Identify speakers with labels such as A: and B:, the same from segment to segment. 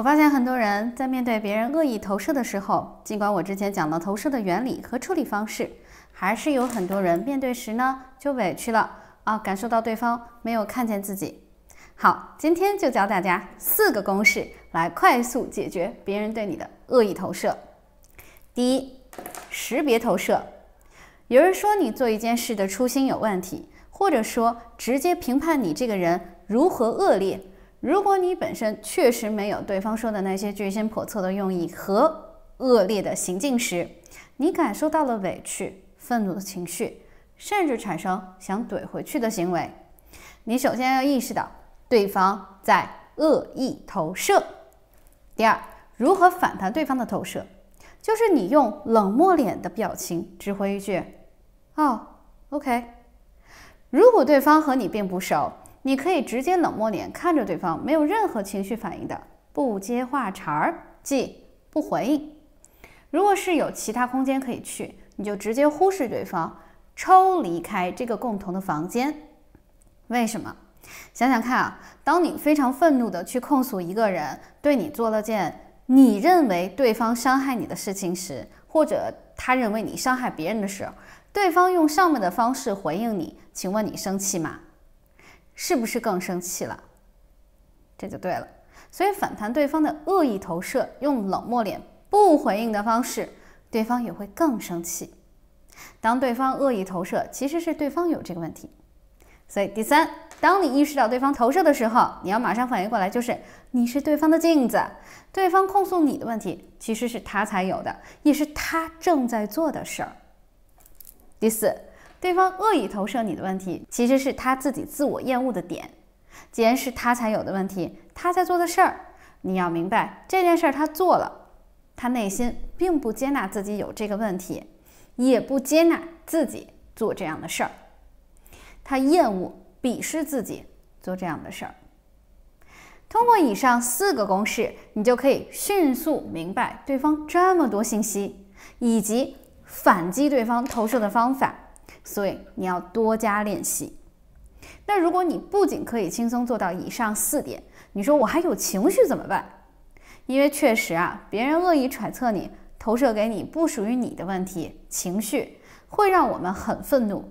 A: 我发现很多人在面对别人恶意投射的时候，尽管我之前讲了投射的原理和处理方式，还是有很多人面对时呢就委屈了啊，感受到对方没有看见自己。好，今天就教大家四个公式来快速解决别人对你的恶意投射。第一，识别投射，有人说你做一件事的初心有问题，或者说直接评判你这个人如何恶劣。如果你本身确实没有对方说的那些居心叵测的用意和恶劣的行径时，你感受到了委屈、愤怒的情绪，甚至产生想怼回去的行为，你首先要意识到对方在恶意投射。第二，如何反弹对方的投射，就是你用冷漠脸的表情，只回一句“哦，OK”。如果对方和你并不熟。你可以直接冷漠脸看着对方，没有任何情绪反应的，不接话茬儿，即不回应。如果是有其他空间可以去，你就直接忽视对方，抽离开这个共同的房间。为什么？想想看啊，当你非常愤怒的去控诉一个人对你做了件你认为对方伤害你的事情时，或者他认为你伤害别人的时候，对方用上面的方式回应你，请问你生气吗？是不是更生气了？这就对了。所以反弹对方的恶意投射，用冷漠脸不回应的方式，对方也会更生气。当对方恶意投射，其实是对方有这个问题。所以第三，当你意识到对方投射的时候，你要马上反应过来，就是你是对方的镜子，对方控诉你的问题，其实是他才有的，也是他正在做的事儿。第四。对方恶意投射你的问题，其实是他自己自我厌恶的点。既然是他才有的问题，他在做的事儿，你要明白这件事儿他做了，他内心并不接纳自己有这个问题，也不接纳自己做这样的事儿，他厌恶、鄙视自己做这样的事儿。通过以上四个公式，你就可以迅速明白对方这么多信息，以及反击对方投射的方法。所以你要多加练习。那如果你不仅可以轻松做到以上四点，你说我还有情绪怎么办？因为确实啊，别人恶意揣测你，投射给你不属于你的问题，情绪会让我们很愤怒。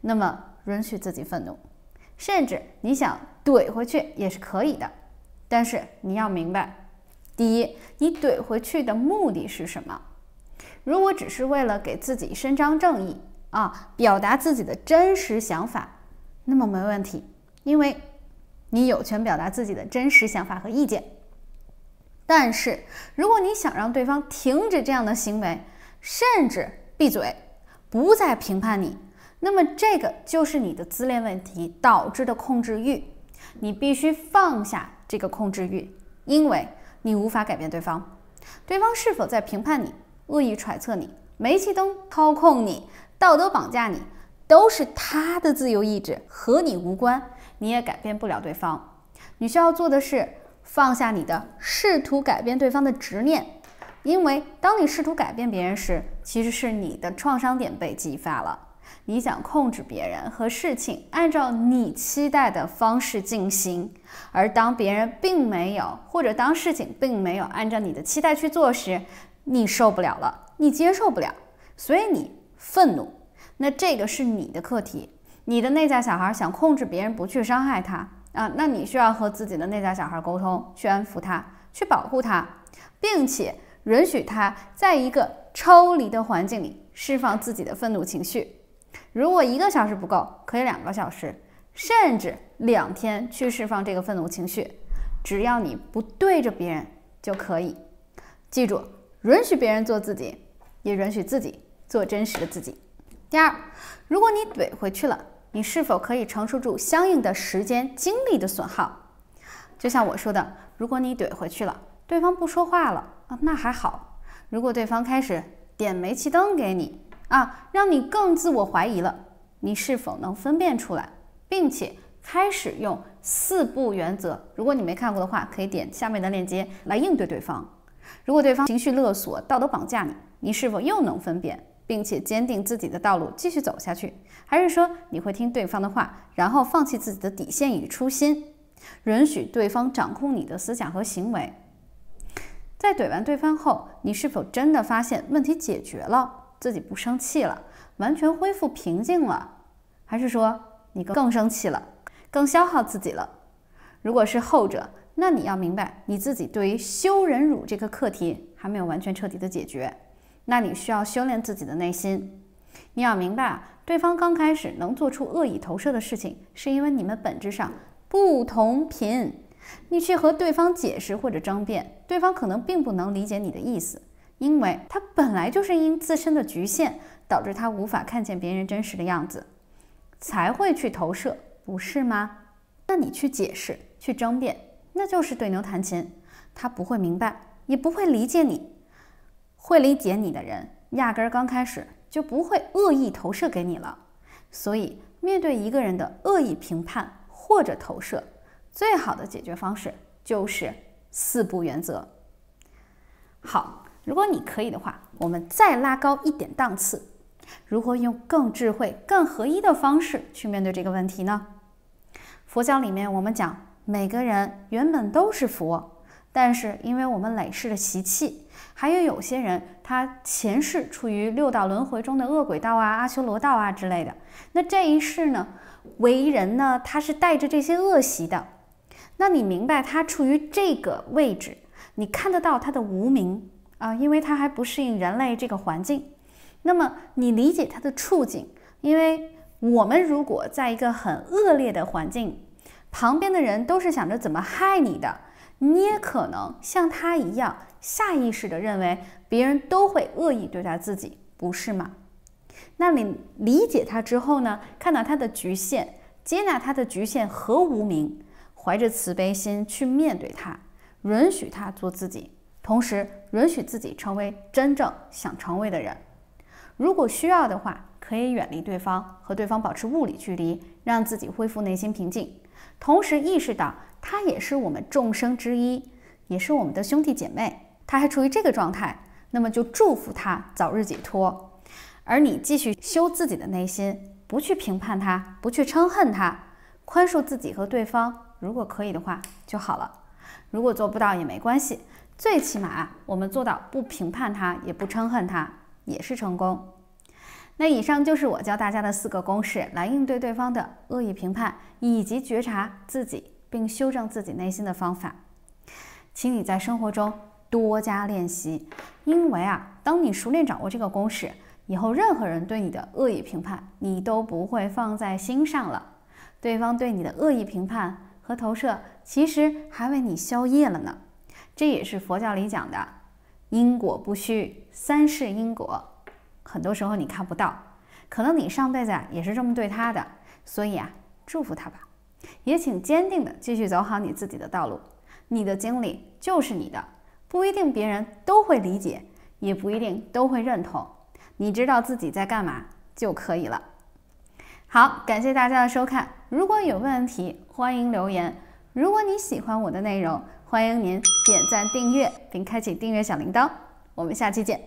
A: 那么允许自己愤怒，甚至你想怼回去也是可以的。但是你要明白，第一，你怼回去的目的是什么？如果只是为了给自己伸张正义。啊，表达自己的真实想法，那么没问题，因为你有权表达自己的真实想法和意见。但是，如果你想让对方停止这样的行为，甚至闭嘴，不再评判你，那么这个就是你的自恋问题导致的控制欲。你必须放下这个控制欲，因为你无法改变对方。对方是否在评判你、恶意揣测你、煤气灯操控你？道德绑架你，都是他的自由意志，和你无关，你也改变不了对方。你需要做的是放下你的试图改变对方的执念，因为当你试图改变别人时，其实是你的创伤点被激发了。你想控制别人和事情按照你期待的方式进行，而当别人并没有，或者当事情并没有按照你的期待去做时，你受不了了，你接受不了，所以你。愤怒，那这个是你的课题，你的内在小孩想控制别人，不去伤害他啊？那你需要和自己的内在小孩沟通，去安抚他，去保护他，并且允许他在一个抽离的环境里释放自己的愤怒情绪。如果一个小时不够，可以两个小时，甚至两天去释放这个愤怒情绪，只要你不对着别人就可以。记住，允许别人做自己，也允许自己。做真实的自己。第二，如果你怼回去了，你是否可以承受住相应的时间、精力的损耗？就像我说的，如果你怼回去了，对方不说话了啊，那还好；如果对方开始点煤气灯给你啊，让你更自我怀疑了，你是否能分辨出来，并且开始用四步原则？如果你没看过的话，可以点下面的链接来应对对方。如果对方情绪勒索、道德绑架你，你是否又能分辨？并且坚定自己的道路，继续走下去，还是说你会听对方的话，然后放弃自己的底线与初心，允许对方掌控你的思想和行为？在怼完对方后，你是否真的发现问题解决了，自己不生气了，完全恢复平静了？还是说你更更生气了，更消耗自己了？如果是后者，那你要明白，你自己对于修忍辱这个课题还没有完全彻底的解决。那你需要修炼自己的内心，你要明白啊，对方刚开始能做出恶意投射的事情，是因为你们本质上不同频。你去和对方解释或者争辩，对方可能并不能理解你的意思，因为他本来就是因自身的局限，导致他无法看见别人真实的样子，才会去投射，不是吗？那你去解释去争辩，那就是对牛弹琴，他不会明白，也不会理解你。会理解你的人，压根儿刚开始就不会恶意投射给你了。所以，面对一个人的恶意评判或者投射，最好的解决方式就是四步原则。好，如果你可以的话，我们再拉高一点档次，如何用更智慧、更合一的方式去面对这个问题呢？佛教里面，我们讲每个人原本都是佛。但是，因为我们累世的习气，还有有些人他前世处于六道轮回中的恶鬼道啊、阿修罗道啊之类的，那这一世呢，为人呢，他是带着这些恶习的。那你明白他处于这个位置，你看得到他的无名啊，因为他还不适应人类这个环境。那么你理解他的处境，因为我们如果在一个很恶劣的环境，旁边的人都是想着怎么害你的。你也可能像他一样，下意识地认为别人都会恶意对待自己，不是吗？那你理解他之后呢？看到他的局限，接纳他的局限和无名，怀着慈悲心去面对他，允许他做自己，同时允许自己成为真正想成为的人。如果需要的话，可以远离对方，和对方保持物理距离，让自己恢复内心平静，同时意识到。他也是我们众生之一，也是我们的兄弟姐妹。他还处于这个状态，那么就祝福他早日解脱。而你继续修自己的内心，不去评判他，不去嗔恨他，宽恕自己和对方，如果可以的话就好了。如果做不到也没关系，最起码我们做到不评判他，也不嗔恨他，也是成功。那以上就是我教大家的四个公式，来应对对方的恶意评判以及觉察自己。并修正自己内心的方法，请你在生活中多加练习，因为啊，当你熟练掌握这个公式以后，任何人对你的恶意评判，你都不会放在心上了。对方对你的恶意评判和投射，其实还为你消业了呢。这也是佛教里讲的因果不虚，三世因果。很多时候你看不到，可能你上辈子也是这么对他的，所以啊，祝福他吧。也请坚定地继续走好你自己的道路，你的经历就是你的，不一定别人都会理解，也不一定都会认同，你知道自己在干嘛就可以了。好，感谢大家的收看，如果有问题欢迎留言。如果你喜欢我的内容，欢迎您点赞、订阅，并开启订阅小铃铛。我们下期见。